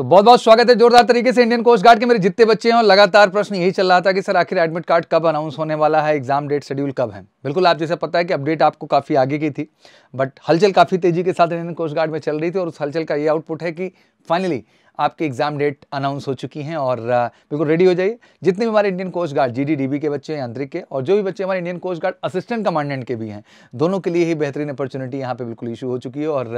तो बहुत बहुत स्वागत है जोरदार तरीके से इंडियन कोस्ट गार्ड के मेरे जितने बच्चे हैं और लगातार प्रश्न यही चल रहा था कि सर आखिर एडमिट कार्ड कब अनाउंस होने वाला है एग्जाम डेट शेड्यूल कब है बिल्कुल आप जैसे पता है कि अपडेट आपको काफ़ी आगे की थी बट हलचल काफ़ी तेजी के साथ इंडियन कोस्ट गार्ड में चल रही थी और उस हलचल का ये आउटपुट है कि फाइनली आपकी एग्ज़ाम डेट अनाउंस हो चुकी हैं और बिल्कुल रेडी हो जाइए जितने भी हमारे इंडियन कोस्ट गार्ड जी के बच्चे हैं यांत्रिक के और जो भी बच्चे हमारे Indian coast guard assistant commandant के भी हैं दोनों के लिए ही बेहतरीन अपॉर्चुनिटी यहाँ पर बिल्कुल इशू हो चुकी है और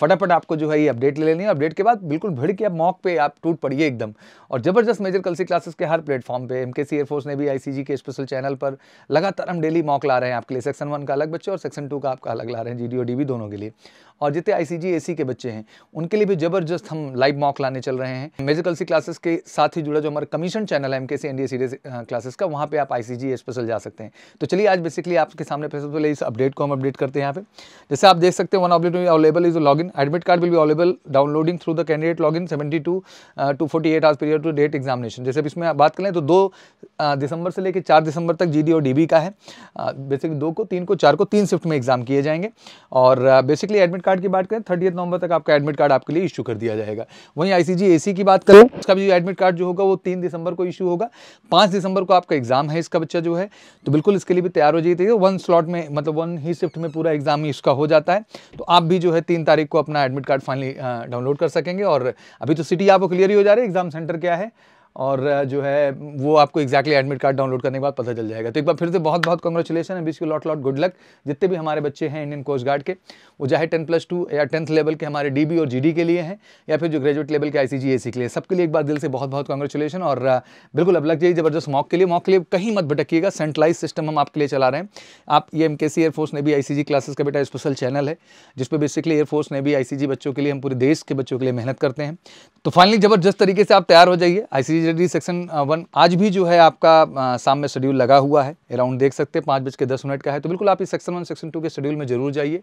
फटाफट आपको जो है ये अपडेट ले लेनी है अपडेट के बाद बिल्कुल भिड़ के आप मॉक पर आप टूट पड़िए एकदम और ज़बरदस्त मेजर कल क्लासेस के हर प्लेटफॉर्म के सी एयरफोर्स ने भी आई के स्पेशल चैनल पर लगातार हम डेली मॉक ला रहे हैं आपके लिए सेक्शन वन का अलग बच्चे और सेक्शन टू का आपका अलग ला रहे हैं जी डी दोनों के लिए और जितने आई सी के बच्चे हैं उनके लिए भी ज़बरदस्त हम लाइव मॉक लाने चल रहे हैं मेजिकल सी क्लासेस के साथ ही जुड़ा जो हमारा कमीशन चैनल है एम के सी एनडीए सीरीज क्लासेस का वहाँ पे आप आई आईसीजी स्पेशल जा सकते हैं तो चलिए आज बेसिकली आपके सामने सबसे पहले इस अपडेट को हम अपडेट करते हैं यहाँ पे जैसे आप देख सकते हैं one update available is log in admit card will be available downloading through the candidate log in seventy two to forty eight hours period to date examination जैसे अब इसमें बात करें तो दो दिसंबर से लेकर चार दिसंबर तक जी और डी का है बेसिकली दो को तीन को चार को तीन शिफ्ट में एग्जाम किए जाएंगे और बेसिकली एडमिट कार्ड की बात करें थर्टी नवंबर तक आपका एडमिट कार्ड आपके लिए इशू कर दिया जाएगा वहीं वहीं आईसीजी एसी की बात करें उसका भी एडमिट कार्ड जो होगा वो तीन दिसंबर को इशू होगा पाँच दिसंबर को आपका एग्जाम है इसका बच्चा जो है तो बिल्कुल इसके लिए भी तैयार हो जाइए वन स्लॉट में मतलब वन ही शिफ्ट में पूरा एग्जाम ही इसका हो जाता है तो आप भी जो है तीन तारीख को अपना एडमिट कार्ड फाइनली डाउनलोड कर सकेंगे और अभी तो सिटी आपको क्लियर ही हो जा रही है एग्जाम सेंटर क्या है और जो है वो आपको एक्जैक्टली एडमिट कार्ड डाउनलोड करने के बाद पता चल जाएगा तो एक बार फिर से बहुत बहुत कॉन्ग्रेचुलेसन है बीस लॉट लॉट गुड लक जितने भी हमारे बच्चे हैं इंडियन कोस्ट गार्ड के वो चाहे टेन प्लस टू या टेंथ लेवल के हमारे डी और जी के लिए हैं या फिर जो ग्रेजुएट लेवल के आई सी के लिए सबके लिए एक बार दिल से बहुत बहुत कॉन्ग्रेचुलेसन और बिल्कुल अब लग जाइए जबरदस्त मॉक के लिए मॉक के लिए कहीं मत भटकिएगा सेंट्रलाइज सिस्टम हम आपके लिए चला रहे हैं आप ये एम के सी एयरफोर्स ने भी आई सी क्लासेस का बेटा स्पेशल चैनल है जिसपे बेसिकली एयरफोर्स ने भी आई बच्चों के लिए हम पूरे देश के बच्चों के लिए मेहनत करते हैं तो फाइनली जबरदस्त तरीके से आप तैयार हो जाइए आई डी सेक्शन वन आज भी जो है आपका शाम में शेड्यूल लगा हुआ है अराउंड देख सकते हैं पाँच बज के दस मिनट का है तो बिल्कुल आप इस सेक्शन वन सेक्शन टू के शेड्यूल में जरूर जाइए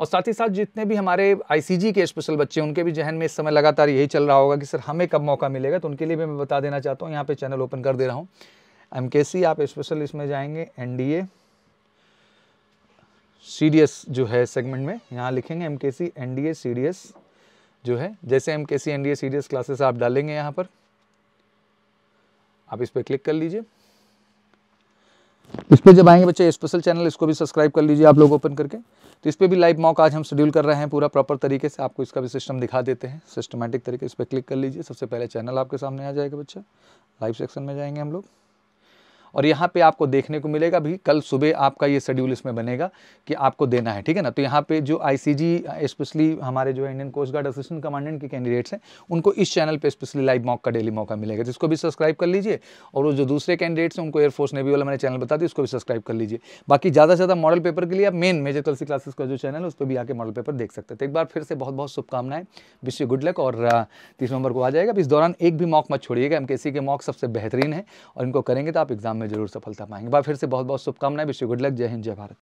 और साथ ही साथ जितने भी हमारे आईसीजी के स्पेशल बच्चे उनके भी जहन में इस समय लगातार यही चल रहा होगा कि सर हमें कब मौका मिलेगा तो उनके लिए भी मैं बता देना चाहता हूँ यहाँ पर चैनल ओपन कर दे रहा हूँ एम आप स्पेशल इसमें जाएंगे एन डी जो है सेगमेंट में यहाँ लिखेंगे एम के सी जो है जैसे एम के सी एन डी क्लासेस आप डालेंगे यहाँ पर आप इस पर क्लिक कर लीजिए इस पर जब आएंगे बच्चे स्पेशल चैनल इसको भी सब्सक्राइब कर लीजिए आप लोग ओपन करके तो इस पर भी लाइव मॉक आज हम शेड्यूल कर रहे हैं पूरा प्रॉपर तरीके से आपको इसका भी सिस्टम दिखा देते हैं सिस्टमेटिक तरीके इस पर क्लिक कर लीजिए सबसे पहले चैनल आपके सामने आ जाएगा बच्चा लाइव सेक्शन में जाएंगे हम लोग और यहाँ पे आपको देखने को मिलेगा भी कल सुबह आपका ये शेड्यूल इसमें बनेगा कि आपको देना है ठीक है ना तो यहाँ पे जो आईसीजी स्पेशली हमारे जो Indian coast guard assistant commandant के कैंडिडेट्स हैं उनको इस चैनल पे स्पेशली लाइव मॉक का डेली मौका मिलेगा जिसको भी सब्सक्राइब कर लीजिए और वो जो दूसरे कैंडिडेट्स हैं उनको एयरफोर्स नेवी वाला मैंने चैनल बता दी उसको भी सब्सक्राइब कर लीजिए बाकी ज़्यादा से ज़्यादा मॉडल पेपर के लिए आप मेन मेजर कल क्लासेस का जो चैनल है उस पर भी आके मॉडल पेपर देख सकते थे तो एक बार फिर से बहुत बहुत शुभकामनाएं विश गुड लक और तीस नवंबर को आ जाएगा इस दौरान एक भी मॉक मत छोड़िएगा एम के मॉक सबसे बेहतरीन है और इनको करेंगे तो आप एग्जाम में जरूर सफलता पाएंगे बार फिर से बहुत बहुत शुभकामनाएं विश्व गुड लक जय हिंद जय भारत